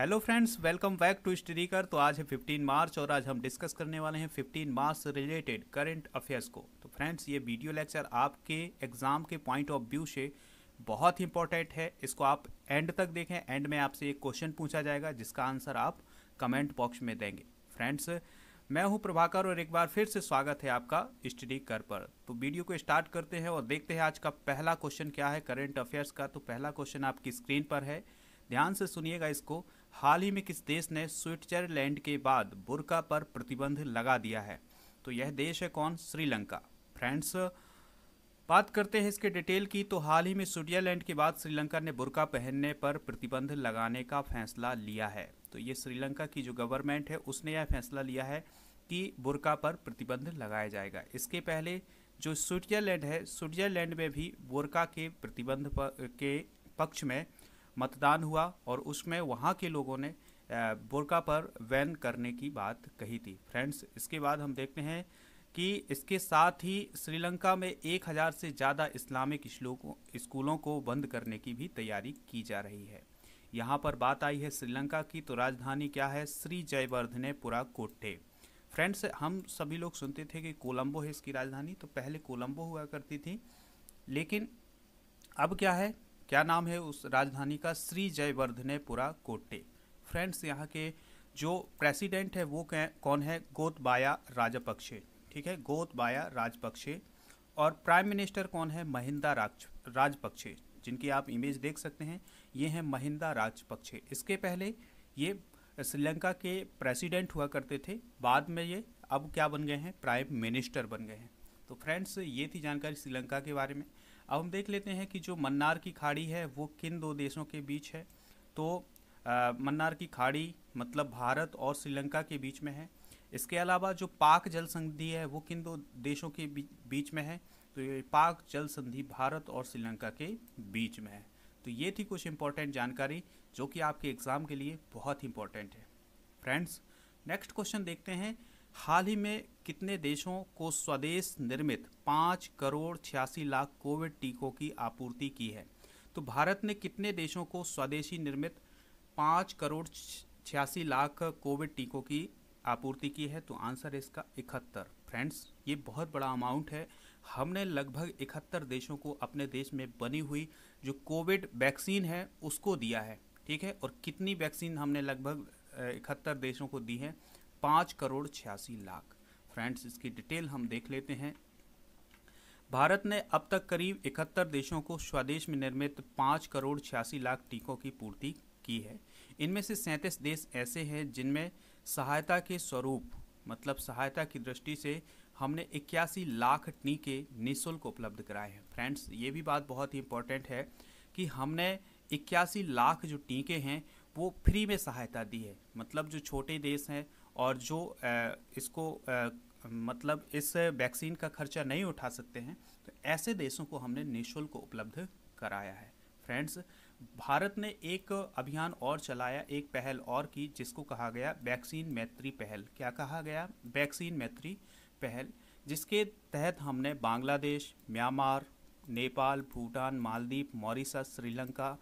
hello friends welcome back to स्टडीकर तो आज है 15 मार्च और आज हम डिस्कस करने वाले हैं 15 मार्च से रिलेटेड करंट अफेयर्स को तो फ्रेंड्स ये वीडियो लेक्चर आपके एग्ज़ाम के पॉइंट ऑफ व्यू से बहुत ही इंपॉर्टेंट है इसको आप एंड तक देखें एंड में आपसे एक क्वेश्चन पूछा जाएगा जिसका आंसर आप कमेंट बॉक्स में देंगे फ्रेंड्स मैं हूँ प्रभाकर और एक बार फिर से स्वागत है आपका स्टडी कर पर तो वीडियो को स्टार्ट करते हैं और देखते हैं आज का पहला क्वेश्चन क्या है करेंट अफेयर्स का तो पहला क्वेश्चन आपकी स्क्रीन पर है ध्यान से सुनिएगा इसको हाल ही में किस देश ने स्विट्जरलैंड के बाद बुरका पर प्रतिबंध लगा दिया है तो यह देश है कौन श्रीलंका फ्रेंड्स बात करते हैं इसके डिटेल की तो हाल ही में स्विट्जरलैंड के बाद श्रीलंका ने बुरका पहनने पर प्रतिबंध लगाने का फैसला लिया है तो ये श्रीलंका की जो गवर्नमेंट है उसने यह फैसला लिया है कि बुरका पर प्रतिबंध लगाया जाएगा इसके पहले जो स्विट्जरलैंड है स्विट्जरलैंड में भी बुरका के प्रतिबंध पर, के पक्ष में मतदान हुआ और उसमें वहाँ के लोगों ने बुरका पर वैन करने की बात कही थी फ्रेंड्स इसके बाद हम देखते हैं कि इसके साथ ही श्रीलंका में एक हज़ार से ज़्यादा इस्लामिक स्कूलों को बंद करने की भी तैयारी की जा रही है यहाँ पर बात आई है श्रीलंका की तो राजधानी क्या है श्री जयवर्धनेपुरा कोट्टे फ्रेंड्स हम सभी लोग सुनते थे कि कोलंबो है इसकी राजधानी तो पहले कोलंबो हुआ करती थी लेकिन अब क्या है क्या नाम है उस राजधानी का श्री जयवर्धनेपुरा कोटे फ्रेंड्स यहाँ के जो प्रेसिडेंट है वो कौन है गोतबाया राजपक्षे ठीक है गोतबाया राजपक्षे और प्राइम मिनिस्टर कौन है महिंदा राज राजपक्षे जिनकी आप इमेज देख सकते हैं ये हैं महिंदा राजपक्षे इसके पहले ये श्रीलंका के प्रेसिडेंट हुआ करते थे बाद में ये अब क्या बन गए हैं प्राइम मिनिस्टर बन गए हैं तो फ्रेंड्स ये थी जानकारी श्रीलंका के बारे में अब हम देख लेते हैं कि जो मन्नार की खाड़ी है वो किन दो देशों के बीच है तो आ, मन्नार की खाड़ी मतलब भारत और श्रीलंका के बीच में है इसके अलावा जो पाक जल संधि है वो किन दो देशों के बीच में है तो ये पाक जल संधि भारत और श्रीलंका के बीच में है तो ये थी कुछ इंपॉर्टेंट जानकारी जो कि आपके एग्ज़ाम के लिए बहुत इंपॉर्टेंट है फ्रेंड्स नेक्स्ट क्वेश्चन देखते हैं हाल ही में कितने देशों को स्वदेश निर्मित पाँच करोड़ छियासी लाख कोविड टीकों की आपूर्ति की है तो भारत ने कितने देशों को स्वदेशी निर्मित पाँच करोड़ छियासी लाख कोविड टीकों की आपूर्ति की है तो आंसर है इसका इकहत्तर फ्रेंड्स ये बहुत बड़ा अमाउंट है हमने लगभग इकहत्तर देशों को अपने देश में बनी हुई जो कोविड वैक्सीन है उसको दिया है ठीक है और कितनी वैक्सीन हमने लगभग इकहत्तर देशों को दी है पाँच करोड़ छियासी लाख फ्रेंड्स इसकी डिटेल हम देख लेते हैं भारत ने अब तक करीब इकहत्तर देशों को स्वदेश में निर्मित पाँच करोड़ छियासी लाख टीकों की पूर्ति की है इनमें से सैंतीस देश ऐसे हैं जिनमें सहायता के स्वरूप मतलब सहायता की दृष्टि से हमने इक्यासी लाख टीके निःशुल्क उपलब्ध कराए हैं फ्रेंड्स ये भी बात बहुत ही इम्पोर्टेंट है कि हमने इक्यासी लाख जो टीके हैं वो फ्री में सहायता दी है मतलब जो छोटे देश हैं और जो इसको मतलब इस वैक्सीन का खर्चा नहीं उठा सकते हैं तो ऐसे देशों को हमने निःशुल्क उपलब्ध कराया है फ्रेंड्स भारत ने एक अभियान और चलाया एक पहल और की जिसको कहा गया वैक्सीन मैत्री पहल क्या कहा गया वैक्सीन मैत्री पहल जिसके तहत हमने Bangladesh Myanmar Nepal Bhutan Maldives Mauritius Sri Lanka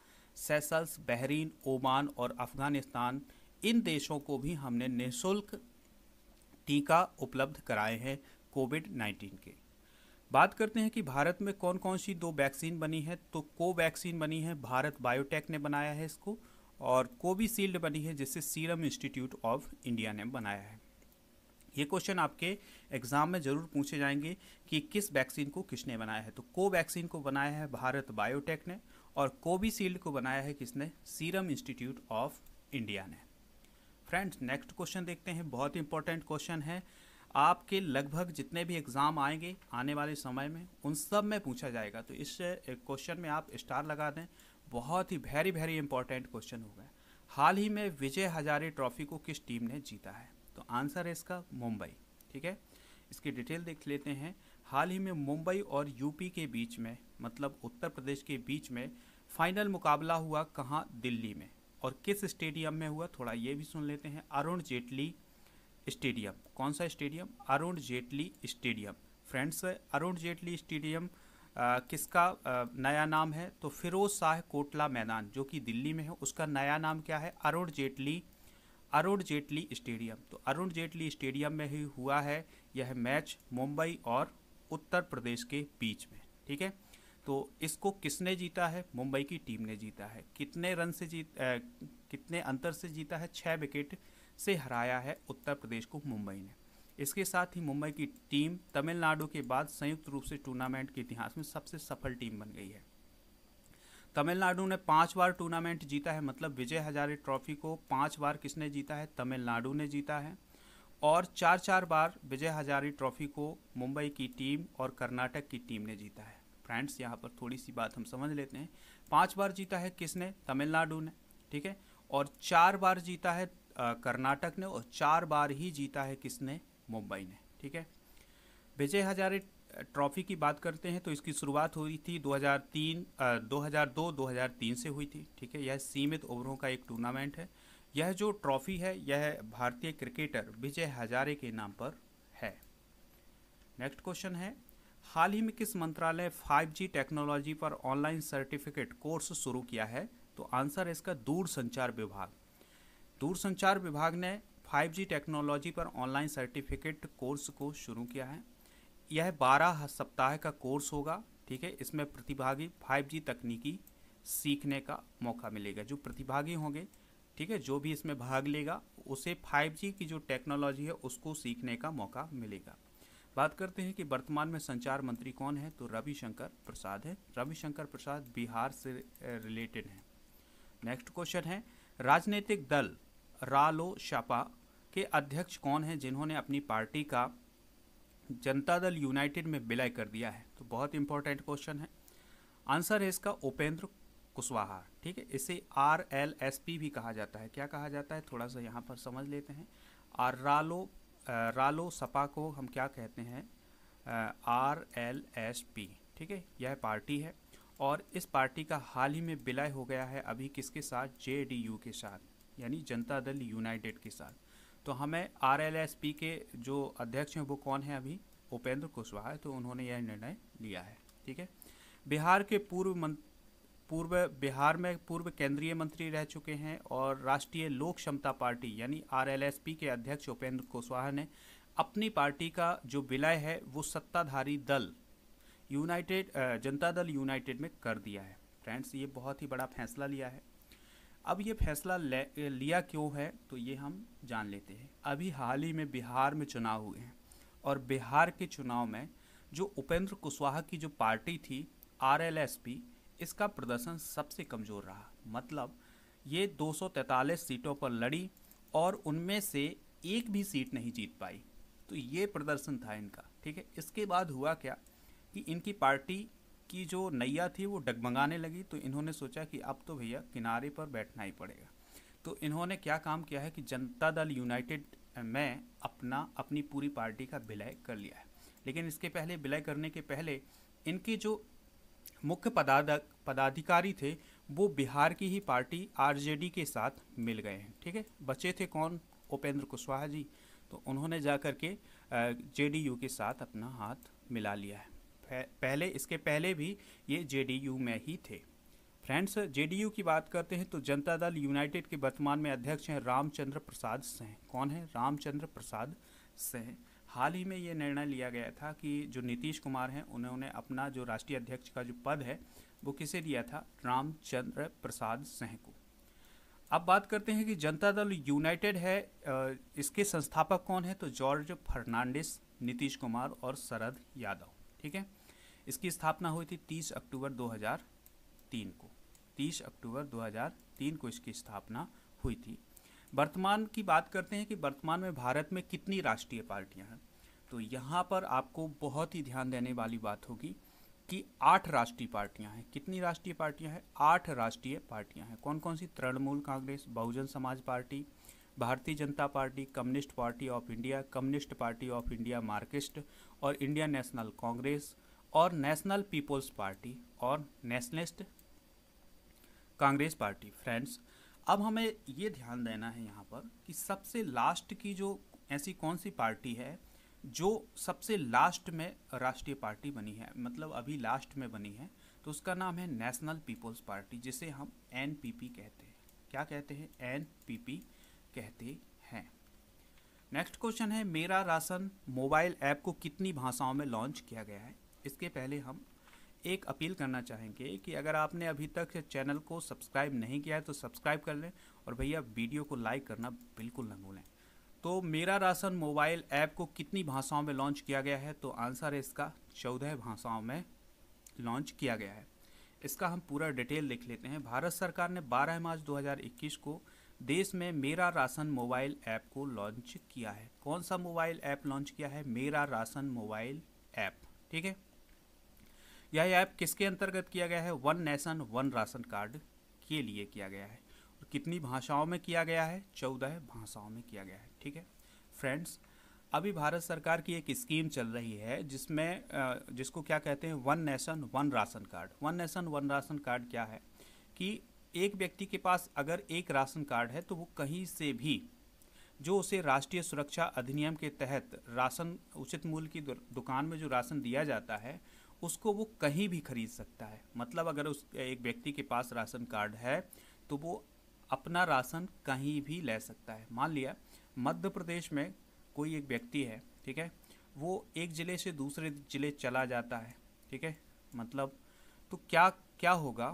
Seychelles Bahrain Oman और अफगानिस्तान इन देशों को भी हमने निःशुल्क टीका उपलब्ध कराए हैं कोविड 19 के बात करते हैं कि भारत में कौन कौन सी दो वैक्सीन बनी है तो कोवैक्सीन बनी है भारत बायोटेक ने बनाया है इसको और कोविशील्ड बनी है जिसे सीरम इंस्टीट्यूट ऑफ इंडिया ने बनाया है ये क्वेश्चन आपके एग्जाम में जरूर पूछे जाएंगे कि किस वैक्सीन को किसने बनाया है तो कोवैक्सीन को बनाया है भारत बायोटेक ने और कोविशील्ड को बनाया है किसने सीरम इंस्टीट्यूट ऑफ इंडिया ने फ्रेंड्स नेक्स्ट क्वेश्चन देखते हैं बहुत इंपॉर्टेंट क्वेश्चन है आपके लगभग जितने भी एग्ज़ाम आएंगे आने वाले समय में उन सब में पूछा जाएगा तो इस क्वेश्चन में आप स्टार लगा दें बहुत ही वेरी वेरी इंपॉर्टेंट क्वेश्चन होगा हाल ही में विजय हजारे ट्रॉफी को किस टीम ने जीता है तो आंसर है इसका मुंबई ठीक है इसकी डिटेल देख लेते हैं हाल ही में मुंबई और यूपी के बीच में मतलब उत्तर प्रदेश के बीच में फाइनल मुकाबला हुआ कहाँ दिल्ली में और किस स्टेडियम में हुआ थोड़ा ये भी सुन लेते हैं अरुण जेटली स्टेडियम कौन सा stadium Arun Jaitley stadium friends Arun Jaitley stadium किसका आ, नया नाम है तो फिरोज शाह कोटला मैदान जो कि दिल्ली में है उसका नया नाम क्या है अरुण जेटली अरुण जेटली स्टेडियम तो अरुण जेटली स्टेडियम में ही हुआ है यह मैच मुंबई और उत्तर प्रदेश के बीच में ठीक है तो इसको किसने जीता है मुंबई की टीम ने जीता है कितने रन से जीत आ, कितने अंतर से जीता है छः विकेट से हराया है उत्तर प्रदेश को मुंबई ने इसके साथ ही मुंबई की टीम तमिलनाडु के बाद संयुक्त रूप से टूर्नामेंट के इतिहास में सबसे सफल टीम बन गई है तमिलनाडु ने पांच बार टूर्नामेंट जीता है मतलब विजय हजारे ट्रॉफी को पांच बार किसने जीता है तमिलनाडु ने जीता है और चार चार बार विजय हजारे ट्रॉफी को मुंबई की टीम और कर्नाटक की टीम ने जीता है फ्रेंड्स यहाँ पर थोड़ी सी बात हम समझ लेते हैं पांच बार जीता है किसने तमिलनाडु ने ठीक है और चार बार जीता है कर्नाटक ने और चार बार ही जीता है किसने मुंबई ने ठीक है विजय हजारे ट्रॉफी की बात करते हैं तो इसकी शुरुआत हुई थी 2003 2002-2003 से हुई थी ठीक है यह सीमित ओवरों का एक टूर्नामेंट है यह जो ट्रॉफी है यह भारतीय क्रिकेटर विजय हजारे के नाम पर है नेक्स्ट क्वेश्चन है हाल ही में किस मंत्रालय 5G टेक्नोलॉजी पर ऑनलाइन सर्टिफिकेट कोर्स शुरू किया है तो आंसर है इसका दूरसंचार विभाग दूरसंचार विभाग ने 5G टेक्नोलॉजी पर ऑनलाइन सर्टिफिकेट कोर्स को शुरू किया है यह 12 सप्ताह का कोर्स होगा ठीक है इसमें प्रतिभागी 5G तकनीकी सीखने का मौका मिलेगा जो प्रतिभागी होंगे ठीक है जो भी इसमें भाग लेगा उसे 5G की जो टेक्नोलॉजी है उसको सीखने का मौका मिलेगा बात करते हैं कि वर्तमान में संचार मंत्री कौन है तो रविशंकर प्रसाद है रविशंकर प्रसाद बिहार से रिलेटेड हैं नेक्स्ट क्वेश्चन है राजनीतिक दल रालो शापा के अध्यक्ष कौन हैं जिन्होंने अपनी पार्टी का जनता दल यूनाइटेड में विलय कर दिया है तो बहुत इंपॉर्टेंट क्वेश्चन है आंसर है इसका उपेंद्र कुशवाहा ठीक है इसे आर एल एस पी भी कहा जाता है क्या कहा जाता है थोड़ा सा यहाँ पर समझ लेते हैं आर रालो रालो सपा को हम क्या कहते हैं आर एल एस पी ठीक है यह पार्टी है और इस पार्टी का हाल ही में विलय हो गया है अभी किसके साथ जे डी यू के साथ यानी जनता दल यूनाइटेड के साथ तो हमें आर एल एस पी के जो अध्यक्ष हैं वो कौन है अभी उपेंद्र कुशवाहा तो उन्होंने यह निर्णय लिया है ठीक है बिहार के पूर्व मंत्री पूर्व बिहार में पूर्व केंद्रीय मंत्री रह चुके हैं और राष्ट्रीय लोक क्षमता पार्टी यानी आरएलएसपी के अध्यक्ष उपेंद्र कुशवाहा ने अपनी पार्टी का जो विलय है वो सत्ताधारी दल यूनाइटेड जनता दल यूनाइटेड में कर दिया है फ्रेंड्स ये बहुत ही बड़ा फैसला लिया है अब ये फैसला लिया क्यों है तो ये हम जान लेते हैं अभी हाल ही में बिहार में चुनाव हुए हैं और बिहार के चुनाव में जो उपेंद्र कुशवाहा की जो पार्टी थी आरएलएसपी इसका प्रदर्शन सबसे कमज़ोर रहा मतलब ये 243 सीटों पर लड़ी और उनमें से एक भी सीट नहीं जीत पाई तो ये प्रदर्शन था इनका ठीक है इसके बाद हुआ क्या कि इनकी पार्टी की जो नैया थी वो डगमगाने लगी तो इन्होंने सोचा कि अब तो भैया किनारे पर बैठना ही पड़ेगा तो इन्होंने क्या काम किया है कि जनता दल यूनाइटेड में अपना अपनी पूरी पार्टी का विलय कर लिया है लेकिन इसके पहले विलय करने के पहले इनकी जो मुख्य पदाधिकारी थे वो बिहार की ही पार्टी आरजेडी के साथ मिल गए हैं ठीक है बचे थे कौन उपेंद्र कुशवाहा जी तो उन्होंने जा कर के जेडीयू के साथ अपना हाथ मिला लिया है पहले इसके पहले भी ये जेडीयू में ही थे फ्रेंड्स जेडीयू की बात करते हैं तो जनता दल यूनाइटेड के वर्तमान में अध्यक्ष हैं रामचंद्र प्रसाद सिंह कौन है रामचंद्र प्रसाद सिंह हाल ही में ये निर्णय लिया गया था कि जो नीतीश कुमार हैं उन्होंने अपना जो राष्ट्रीय अध्यक्ष का जो पद है वो किसे दिया था रामचंद्र प्रसाद सिंह को अब बात करते हैं कि जनता दल यूनाइटेड है इसके संस्थापक कौन है तो जॉर्ज फर्नांडिस नीतीश कुमार और शरद यादव ठीक है इसकी स्थापना हुई थी 30 अक्टूबर 2003 को 30 अक्टूबर 2003 को इसकी स्थापना हुई थी वर्तमान की बात करते हैं कि वर्तमान में भारत में कितनी राष्ट्रीय पार्टियां हैं तो यहाँ पर आपको बहुत ही ध्यान देने वाली बात होगी कि आठ राष्ट्रीय पार्टियां हैं कितनी राष्ट्रीय पार्टियां हैं आठ राष्ट्रीय पार्टियां हैं कौन कौन सी तृणमूल कांग्रेस बहुजन समाज party Bharatiya Janata party Communist Party of India Communist Party of India Marxist और इंडियन नेशनल कांग्रेस और नेशनल पीपल्स पार्टी और नेशनलिस्ट कांग्रेस पार्टी फ्रेंड्स अब हमें ये ध्यान देना है यहाँ पर कि सबसे लास्ट की जो ऐसी कौन सी पार्टी है जो सबसे लास्ट में राष्ट्रीय पार्टी बनी है मतलब अभी लास्ट में बनी है तो उसका नाम है नेशनल पीपल्स पार्टी जिसे हम एन कहते हैं क्या कहते हैं एन कहते हैं नेक्स्ट क्वेश्चन है मेरा राशन मोबाइल ऐप को कितनी भाषाओं में लॉन्च किया गया है इसके पहले हम एक अपील करना चाहेंगे कि अगर आपने अभी तक चैनल को सब्सक्राइब नहीं किया है तो सब्सक्राइब कर लें और भैया वीडियो को लाइक करना बिल्कुल ना भूलें तो मेरा राशन मोबाइल ऐप को कितनी भाषाओं में लॉन्च किया गया है तो आंसर है इसका चौदह भाषाओं में लॉन्च किया गया है इसका हम पूरा डिटेल देख लेते हैं भारत सरकार ने 12 मार्च 2021 को देश में मेरा राशन मोबाइल ऐप को लॉन्च किया है कौन सा मोबाइल ऐप लॉन्च किया है मेरा राशन मोबाइल ऐप ठीक है यह ऐप किसके अंतर्गत किया गया है one nation one ration card के लिए किया गया है और कितनी भाषाओं में किया गया है चौदह भाषाओं में किया गया है ठीक है फ्रेंड्स अभी भारत सरकार की एक स्कीम चल रही है जिसमें जिसको क्या कहते हैं one nation one ration card one nation one ration card क्या है कि एक व्यक्ति के पास अगर एक राशन कार्ड है तो वो कहीं से भी जो उसे राष्ट्रीय सुरक्षा अधिनियम के तहत राशन उचित मूल्य की दुकान में जो राशन दिया जाता है उसको वो कहीं भी खरीद सकता है मतलब अगर उस एक व्यक्ति के पास राशन कार्ड है तो वो अपना राशन कहीं भी ले सकता है मान लिया मध्य प्रदेश में कोई एक व्यक्ति है ठीक है वो एक ज़िले से दूसरे ज़िले चला जाता है ठीक है मतलब तो क्या क्या होगा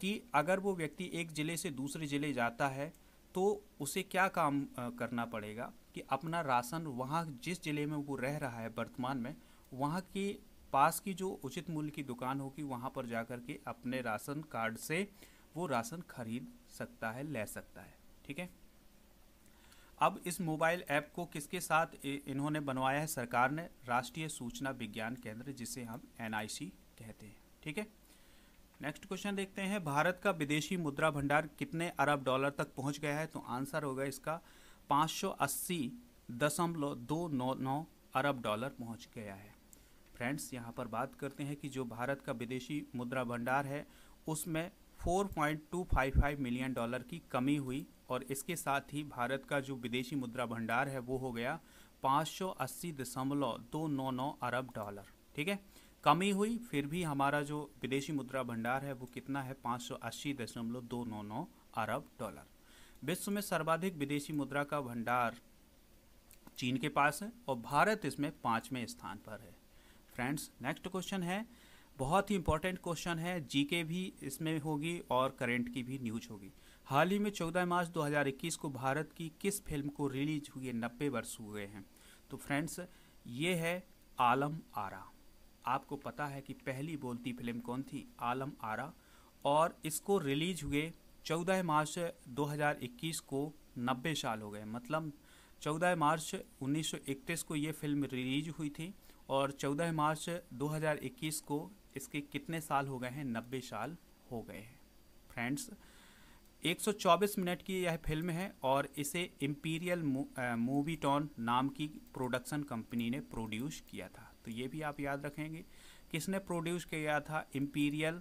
कि अगर वो व्यक्ति एक ज़िले से दूसरे ज़िले जाता है तो उसे क्या काम करना पड़ेगा कि अपना राशन वहाँ जिस ज़िले में वो रह रहा है वर्तमान में वहाँ की पास की जो उचित मूल्य की दुकान होगी वहाँ पर जा के अपने राशन कार्ड से वो राशन खरीद सकता है ले सकता है ठीक है अब इस मोबाइल ऐप को किसके साथ इन्होंने बनवाया है सरकार ने राष्ट्रीय सूचना विज्ञान केंद्र जिसे हम एन कहते हैं ठीक है नेक्स्ट क्वेश्चन देखते हैं भारत का विदेशी मुद्रा भंडार कितने अरब डॉलर तक पहुंच गया है तो आंसर होगा इसका पाँच सौ अस्सी दशमलव दो नौ नौ अरब डॉलर पहुंच गया है फ्रेंड्स यहाँ पर बात करते हैं कि जो भारत का विदेशी मुद्रा भंडार है उसमें 4.255 मिलियन डॉलर की कमी हुई और इसके साथ ही भारत का जो विदेशी मुद्रा भंडार है वो हो गया पाँच दशमलव दो नौ नौ अरब डॉलर ठीक है कमी हुई फिर भी हमारा जो विदेशी मुद्रा भंडार है वो कितना है पाँच सौ अस्सी दशमलव दो नौ नौ अरब डॉलर विश्व में सर्वाधिक विदेशी मुद्रा का भंडार चीन के पास है और भारत इसमें पाँचवें स्थान पर है फ्रेंड्स नेक्स्ट क्वेश्चन है बहुत ही इंपॉर्टेंट क्वेश्चन है जीके भी इसमें होगी और करेंट की भी न्यूज होगी हाल ही में चौदह मार्च 2021 को भारत की किस फिल्म को रिलीज हुए नब्बे वर्ष हुए हैं तो फ्रेंड्स ये है आलम आरा आपको पता है कि पहली बोलती फिल्म कौन थी आलम आरा और इसको रिलीज हुए 14 मार्च 2021 को 90 साल हो गए मतलब 14 मार्च 1931 को ये फिल्म रिलीज हुई थी और 14 मार्च 2021 को इसके कितने साल हो गए हैं नब्बे साल हो गए हैं फ्रेंड्स 124 मिनट की यह फिल्म है और इसे इम्पीरियल टॉन नाम की प्रोडक्शन कंपनी ने प्रोड्यूस किया था तो ये भी आप याद रखेंगे किसने प्रोड्यूस किया था इम्पीरियल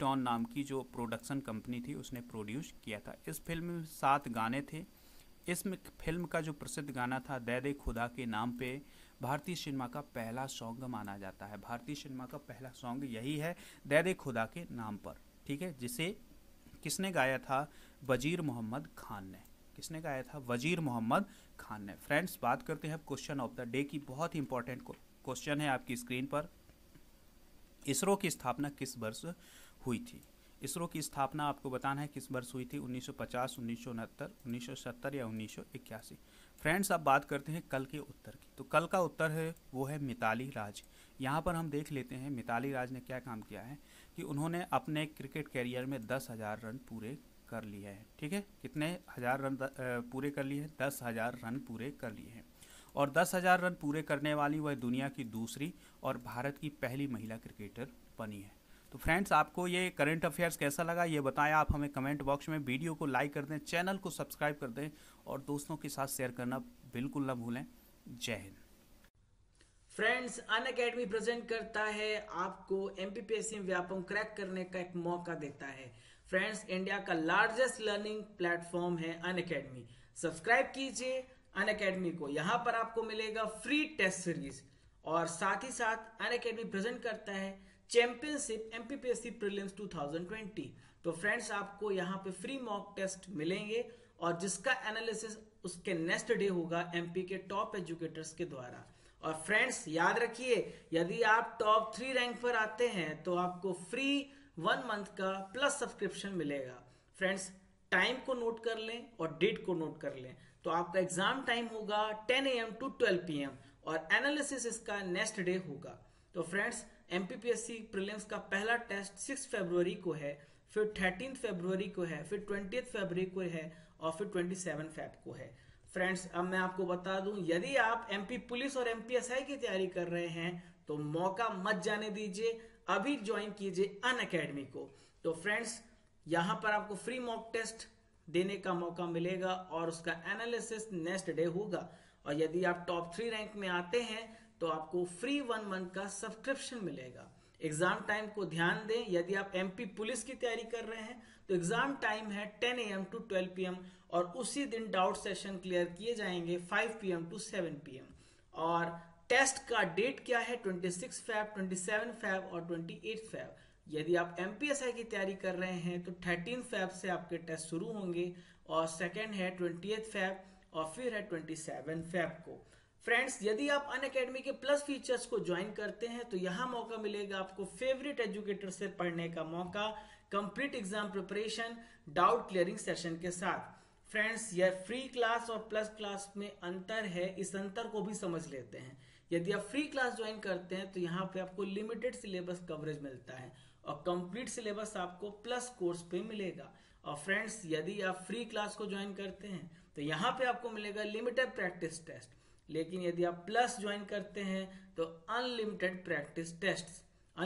टॉन नाम की जो प्रोडक्शन कंपनी थी उसने प्रोड्यूस किया था इस फिल्म में सात गाने थे इस फिल्म का जो प्रसिद्ध गाना था दैद खुदा के नाम पर भारतीय सिनेमा का पहला सॉन्ग माना जाता है भारतीय सिनेमा का पहला सॉन्ग यही है दैद खुदा के नाम पर ठीक है जिसे किसने गाया था वजीर मोहम्मद खान ने किसने गाया था वजीर मोहम्मद खान ने फ्रेंड्स बात करते हैं क्वेश्चन ऑफ द डे की बहुत ही इंपॉर्टेंट क्वेश्चन है आपकी स्क्रीन पर इसरो की स्थापना किस वर्ष हुई थी इसरो की स्थापना आपको बताना है किस वर्ष हुई थी 1950, सौ 1970 या उन्नीस फ्रेंड्स अब बात करते हैं कल के उत्तर की तो कल का उत्तर है वो है मिताली राज यहाँ पर हम देख लेते हैं मिताली राज ने क्या काम किया है कि उन्होंने अपने क्रिकेट कैरियर में दस हज़ार रन पूरे कर लिए हैं ठीक है कितने हज़ार रन पूरे कर लिए हैं दस हज़ार रन पूरे कर लिए हैं और दस हज़ार रन पूरे करने वाली वह दुनिया की दूसरी और भारत की पहली महिला क्रिकेटर बनी है तो फ्रेंड्स आपको ये करंट अफेयर्स कैसा लगा ये बताया आप हमें कमेंट बॉक्स में वीडियो को लाइक कर दें चैनल को सब्सक्राइब कर दें और दोस्तों के साथ शेयर करना बिल्कुल ना भूलें जय हिंद फ्रेंड्स अन अकेडमी प्रेजेंट करता है आपको एम व्यापम क्रैक करने का एक मौका देता है फ्रेंड्स इंडिया का लार्जेस्ट लर्निंग प्लेटफॉर्म है अन अकेडमी सब्सक्राइब कीजिए अन अकेडमी को यहाँ पर आपको मिलेगा फ्री टेस्ट सीरीज और साथ ही साथ अन अकेडमी प्रेजेंट करता है चैंपियनशिप एमपीपीएससी प्रीलिम्स 2020 तो फ्रेंड्स आपको यहाँ पे फ्री मॉक टेस्ट मिलेंगे और जिसका एनालिसिस उसके नेक्स्ट डे होगा एमपी के टॉप एजुकेटर्स के द्वारा और फ्रेंड्स याद रखिए यदि आप टॉप थ्री रैंक पर आते हैं तो आपको फ्री वन मंथ का प्लस सब्सक्रिप्शन मिलेगा फ्रेंड्स टाइम को नोट कर लें और डेट को नोट कर लें तो आपका एग्जाम टाइम होगा 10 एम टू 12 एम और एनालिसिस इसका नेक्स्ट डे होगा तो फ्रेंड्स एमपीपीएससी प्रीलिम्स का पहला टेस्ट सिक्स फरवरी को है फिर थर्टीन फरवरी को है फिर ट्वेंटी फरवरी को है और फिर ट्वेंटी सेवन फेब को है फ्रेंड्स अब मैं आपको बता दूं यदि आप एमपी पुलिस और एमपीएसआई की तैयारी कर रहे हैं तो मौका मत जाने दीजिए अभी ज्वाइन कीजिए अन अकेडमी को तो फ्रेंड्स यहां पर आपको फ्री मॉक टेस्ट देने का मौका मिलेगा और उसका एनालिसिस नेक्स्ट डे होगा और यदि आप टॉप थ्री रैंक में आते हैं तो आपको फ्री वन मंथ का सब्सक्रिप्शन मिलेगा एग्जाम टाइम को ध्यान दें यदि आप एमपी पुलिस की तैयारी कर रहे हैं तो एग्जाम टाइम है 10 एम टू 12 पीएम और उसी दिन डाउट सेशन क्लियर किए जाएंगे 5 पीएम टू 7 पीएम और टेस्ट का डेट क्या है 26 फैब 27 फैब और 28 फैब यदि आप एम की तैयारी कर रहे हैं तो थर्टीन फैब से आपके टेस्ट शुरू होंगे और सेकेंड है ट्वेंटी फैब और फिर है ट्वेंटी सेवन फैब को फ्रेंड्स यदि आप अन अकेडमी के प्लस फीचर्स को ज्वाइन करते हैं तो यहाँ मौका मिलेगा आपको फेवरेट एजुकेटर से पढ़ने का मौका complete exam preparation doubt clearing session के साथ फ्रेंड्स यह फ्री क्लास और प्लस क्लास में अंतर है इस अंतर को भी समझ लेते हैं यदि आप फ्री क्लास ज्वाइन करते हैं तो यहाँ पे आपको लिमिटेड सिलेबस कवरेज मिलता है और कंप्लीट सिलेबस आपको प्लस कोर्स पे मिलेगा और फ्रेंड्स यदि आप फ्री क्लास को ज्वाइन करते हैं तो यहाँ पे आपको मिलेगा लिमिटेड प्रैक्टिस टेस्ट लेकिन यदि आप प्लस ज्वाइन करते हैं तो unlimited practice test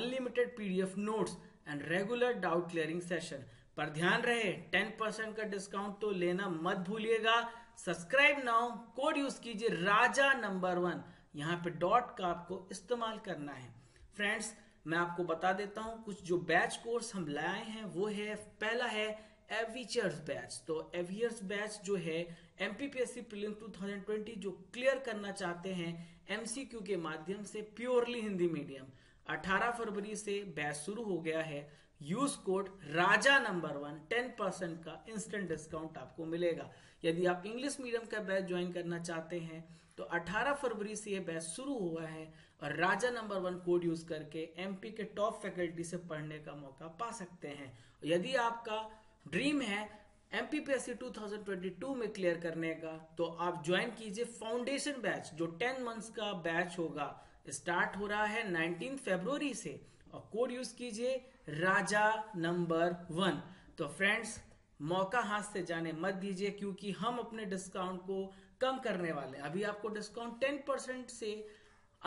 unlimited PDF notes and regular doubt clearing session पर ध्यान रहे 10% का डिस्काउंट तो लेना मत भूलिएगा सब्सक्राइब नाउ कोड यूज कीजिए राजा नंबर वन यहाँ पे डॉट का आपको इस्तेमाल करना है फ्रेंड्स मैं आपको बता देता हूँ कुछ जो बैच कोर्स हम लाए हैं वो है पहला है एवीचर्स बैच तो एवियर्स बैच जो है एमपीपीएससी प्रीलिम 2020 जो क्लियर करना चाहते हैं एमसीक्यू के माध्यम से प्योरली हिंदी मीडियम 18 फरवरी से बैच शुरू हो गया है use code Raja number one ten percent का इंस्टेंट डिस्काउंट आपको मिलेगा यदि आप इंग्लिश मीडियम का बैच ज्वाइन करना चाहते हैं तो 18 फरवरी से यह बैच शुरू हुआ है और Raja number one code use करके एमपी के टॉप फैकल्टी से पढ़ने का मौका पा सकते हैं यदि आपका ड्रीम है एमपीपीएससी 2022 में क्लियर करने का तो आप ज्वाइन कीजिए फाउंडेशन बैच जो 10 मंथ्स का बैच होगा स्टार्ट हो रहा है 19 फरवरी से और कोड यूज कीजिए राजा नंबर वन तो फ्रेंड्स मौका हाथ से जाने मत दीजिए क्योंकि हम अपने डिस्काउंट को कम करने वाले अभी आपको डिस्काउंट टेन परसेंट से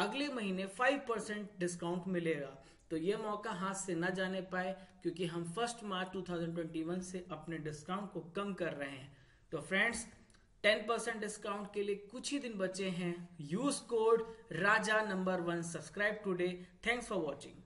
अगले महीने 5 परसेंट डिस्काउंट मिलेगा तो ये मौका हाथ से ना जाने पाए क्योंकि हम फर्स्ट मार्च 2021 से अपने डिस्काउंट को कम कर रहे हैं तो फ्रेंड्स 10% डिस्काउंट के लिए कुछ ही दिन बचे हैं use code Raja number one subscribe today thanks for watching